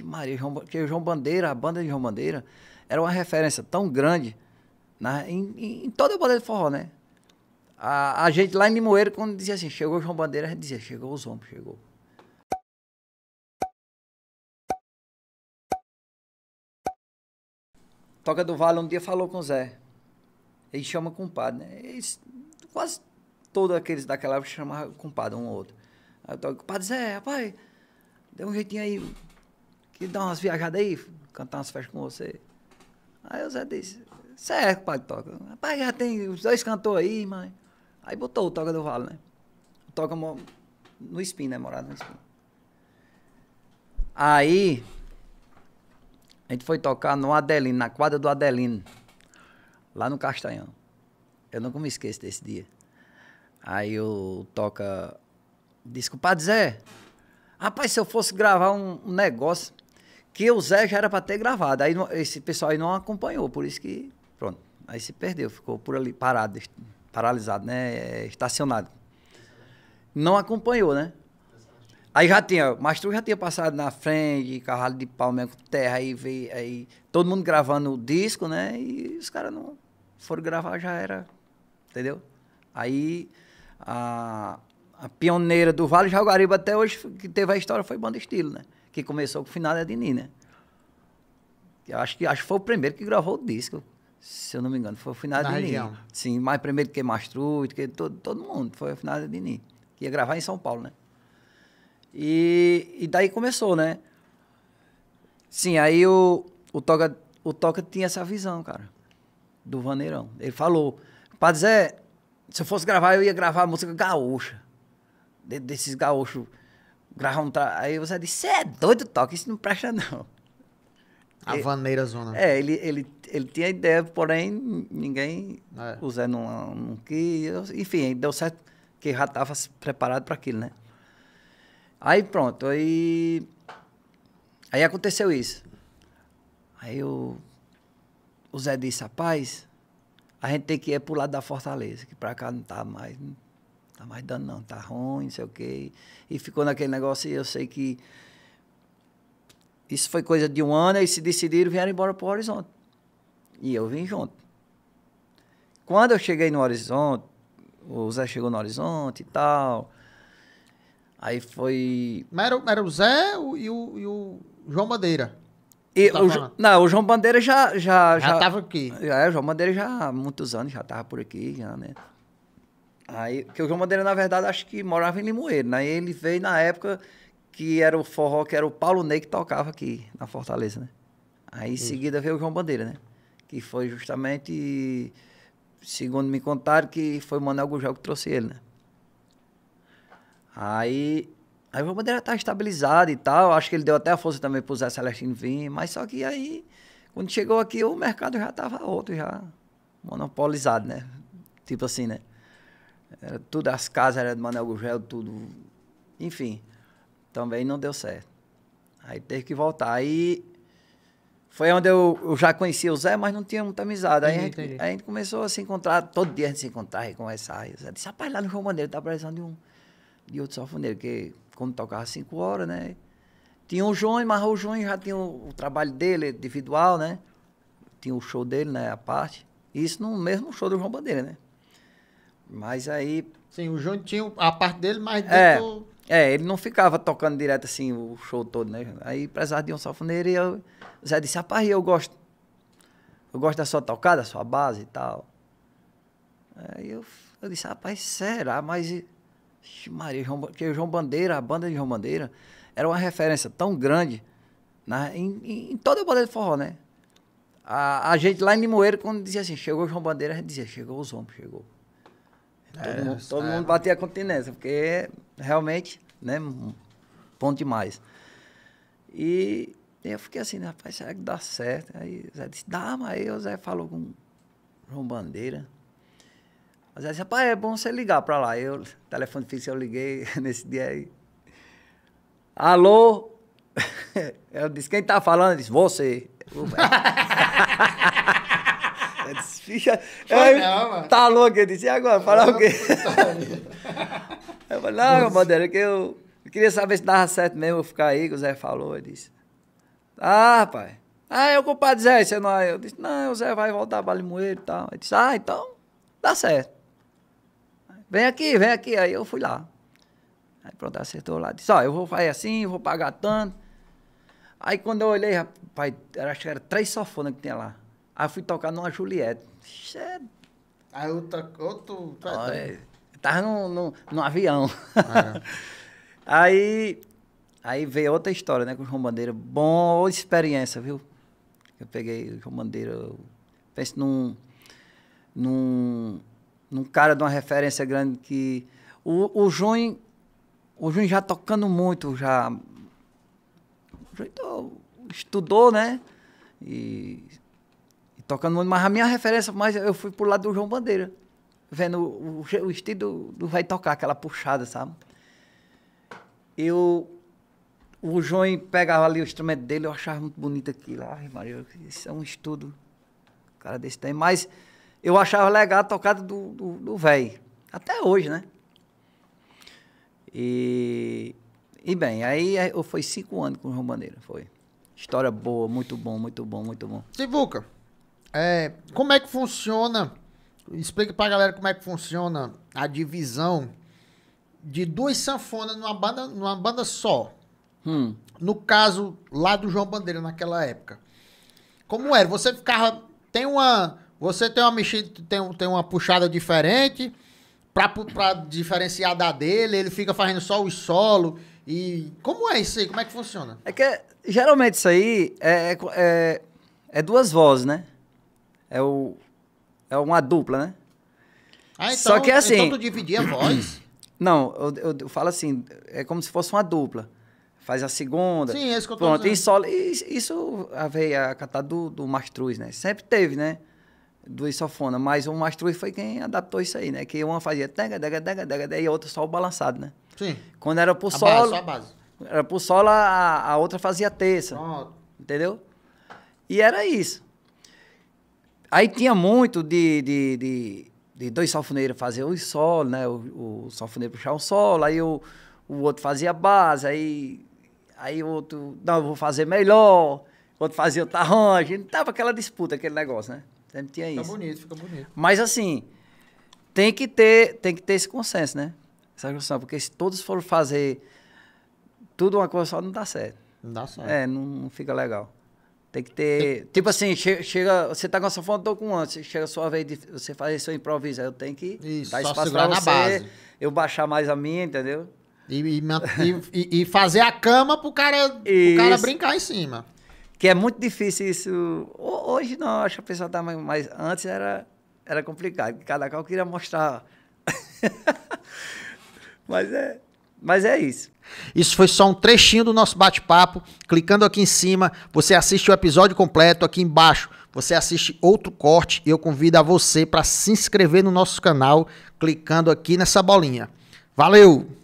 Maria, João, que o é João Bandeira, a banda de João Bandeira, era uma referência tão grande na, né, em, em toda a banda de forró, né? A, a gente lá em Limoeiro, quando dizia assim, chegou o João Bandeira, a gente dizia, chegou os homens, chegou. Toca do Vale um dia falou com o Zé. Ele chama compadre, né? Eles, quase todos aqueles daquela época chamavam compadre um ou outro. Aí eu toco, compadre Zé, rapaz, deu um jeitinho aí, e dar umas viajadas aí, cantar umas festas com você. Aí o Zé disse, certo, é, pai Toca. Rapaz, já tem os dois cantores aí, mãe. Aí botou o Toca do Vale, né? O Toca no Espinho, né? Morado no Espinho. Aí, a gente foi tocar no Adelino, na quadra do Adelino, lá no Castanhão. Eu nunca me esqueço desse dia. Aí o Toca disse, compadre Zé, rapaz, se eu fosse gravar um, um negócio que o Zé já era para ter gravado. Aí esse pessoal aí não acompanhou, por isso que, pronto, aí se perdeu, ficou por ali parado, paralisado, né, é, estacionado. Não acompanhou, né? Aí já tinha, Mastro já tinha passado na frente, cavalo de pau, mesmo, terra, aí veio, aí todo mundo gravando o disco, né? E os caras não foram gravar, já era, entendeu? Aí a, a pioneira do Vale Jalgariba até hoje, que teve a história, foi Banda Estilo, né? que começou com o final é da né? Eu acho que acho que foi o primeiro que gravou o disco, se eu não me engano, foi o final da Nina. Sim, mas primeiro que Mastruz, que todo, todo mundo, foi o final da Nina, que ia gravar em São Paulo, né? E, e daí começou, né? Sim, aí o, o Toca o Toca tinha essa visão, cara, do Vaneirão. Ele falou, Padre Zé, se eu fosse gravar, eu ia gravar a música gaúcha, desses gaúchos gravar um tra... Aí você diz, você é doido, toque, isso não presta não. A vaneira zona. É, ele, ele, ele tinha ideia, porém ninguém é. Zé não, não quis. Enfim, deu certo que já estava preparado para aquilo, né? Aí pronto, aí. Aí aconteceu isso. Aí o, o Zé disse, rapaz, a gente tem que ir pro lado da Fortaleza, que para cá não tá mais tá mais dando não, tá ruim, não sei o quê. E ficou naquele negócio e eu sei que isso foi coisa de um ano, e se decidiram, vieram embora para o Horizonte. E eu vim junto. Quando eu cheguei no Horizonte, o Zé chegou no Horizonte e tal. Aí foi. Mas era, era o Zé e, o, e o, João Bandeira. E o, tá não, o João Bandeira já. Já, já, já tava aqui. é, o João Bandeira já há muitos anos já tava por aqui, já, né? Aí, que o João Bandeira, na verdade, acho que morava em Limoeiro, né? E ele veio na época que era o forró, que era o Paulo Ney que tocava aqui na Fortaleza, né? Aí em Isso. Hum. seguida veio o João Bandeira, né? Que foi justamente, segundo me contaram, que foi o Manuel Gugel que trouxe ele, né? Aí, aí o João Bandeira tá estabilizado e tal. Acho que ele deu até a força também pro Zé Celestino vir, mas só que aí, quando chegou aqui, o mercado já tava outro, já monopolizado, né? Tipo assim, né? Era, tudo, as casas eram de Manuel Gugel, tudo. Enfim, também não deu certo. Aí teve que voltar. Aí foi onde eu, eu já conhecia o Zé, mas não tinha muita amizade. Aí, entendi, a, gente, aí a gente, começou a se encontrar, todo dia a gente se encontrava e conversava. E o Zé disse, rapaz, lá no João Maneiro tá precisando de um de outro sofoneiro, que quando tocava cinco horas, né? Tinha o João, mas o João já tinha o, o trabalho dele, individual, né? Tinha o show dele, né? A parte. Isso no mesmo show do João Bandeira, né? Mas aí. Sim, o João tinha a parte dele, mas é, é, ele não ficava tocando direto assim o show todo, né? Aí precisava de um sanfoneiro e eu, o Zé disse: rapaz, eu gosto. Eu gosto da sua tocada, da sua base e tal. Aí eu, eu disse: rapaz, será? Mas. Maria, João, que o João Bandeira, a banda de João Bandeira, era uma referência tão grande na, em, em toda a banda de forró, né? A, a gente lá em Limoeiro, quando dizia assim: chegou o João Bandeira, a gente dizia: chegou os homens, chegou. É, todo, mundo, todo é. mundo batia a continência, porque é realmente, né, ponto demais. E eu fiquei assim, né, rapaz, será que dá certo? Aí o Zé disse, dá, mas aí o Zé falou com o João Bandeira. O Zé disse, rapaz, é bom você ligar pra lá. Eu, telefone fixo, eu liguei nesse dia aí. Alô? Eu disse, quem tá falando? Ele disse, você. Eu Aí, tá louco? ele disse, e agora? Falar o quê? eu falei, não, Bandeira, que eu, eu queria saber se dava certo mesmo eu ficar aí, que o Zé falou. ele disse, ah, pai. Ah, é o compadre Zé, você é não Eu disse, não, o Zé vai voltar para Limoeiro e tal. Ele disse, ah, então, dá certo. Vem aqui, vem aqui. Aí eu fui lá. Aí pronto, acertou lá. Disse, ó, oh, eu vou fazer assim, vou pagar tanto. Aí quando eu olhei, rapaz, acho que era três sofonas que tinha lá. Aí fui tocar numa Juliette. Xé. Aí outra, outro. Olha, tava num, num, num avião. é. aí, aí veio outra história, né? Com o João Bandeira. Boa experiência, viu? Eu peguei o João Bandeira. Pense num, num, num cara de uma referência grande que. O, o Junho. O Junho já tocando muito, já. O Junho estudou, né? E tocando muito, mas a minha referência mais eu fui pro lado do João Bandeira, vendo o, o, o estilo do, do vai tocar, aquela puxada, sabe? Eu o João pegava ali o instrumento dele, eu achava muito bonito aquilo. Ai, Maria, isso é um estudo. Cara desse tem, mas eu achava legal a tocada do velho. Até hoje, né? E, e bem, aí é, eu, fui cinco anos com o João Bandeira, foi. História boa, muito bom, muito bom, muito bom. Sivuca, é, como é que funciona? Explica pra galera como é que funciona a divisão de duas sanfonas numa banda, numa banda só. Hum. No caso lá do João Bandeira naquela época. Como era? Você ficava. Tem uma. Você tem uma mexida, tem, tem uma puxada diferente pra, pra diferenciar da dele, ele fica fazendo só o solo. E como é isso aí? Como é que funciona? É que geralmente isso aí é, é, é duas vozes, né? É, o, é uma dupla, né? Ah, então, Só que então assim. Então tu dividia a voz? Não, eu, eu, eu, falo assim, é como se fosse uma dupla. Faz a segunda. Sim, é isso que eu tô pronto, dizendo. E solo, e, isso a veio a catar do, do Mastruz, né? Sempre teve, né? Do Isofona, mas o Mastruz foi quem adaptou isso aí, né? Que uma fazia dega, dega, dega, dega, e a outra só o balançado, né? Sim. Quando era pro a solo. Base, só a base. Era pro solo, a, a outra fazia terça. Pronto. Entendeu? E era isso. Aí tinha muito de, de, de, de dois salfoneiros fazer o solo, né? O, o salfoneiro puxar um solo, aí o, o outro fazia base, aí, aí o outro, não, eu vou fazer melhor, o outro fazia o tarrange. Tava aquela disputa, aquele negócio, né? Sempre tinha fica isso. Fica bonito, fica bonito. Mas assim, tem que ter, tem que ter esse consenso, né? Essa condição, porque se todos forem fazer tudo uma coisa só, não dá certo. Não dá certo. É, não, não fica legal. Tem que ter. Tipo assim, chega, você tá com a sanfona, tô com antes Chega a sua vez de você fazer seu improviso. Eu tenho que Isso, dar espaço pra você, na base. eu baixar mais a minha, entendeu? E, e, e fazer a cama pro cara, pro cara brincar em cima. Que é muito difícil isso. Hoje não, acho que a pessoa tá mais. Mas antes era, era complicado, cada qual queria mostrar. mas é. Mas é isso. Isso foi só um trechinho do nosso bate-papo. Clicando aqui em cima, você assiste o episódio completo. Aqui embaixo, você assiste outro corte. E eu convido a você para se inscrever no nosso canal, clicando aqui nessa bolinha. Valeu!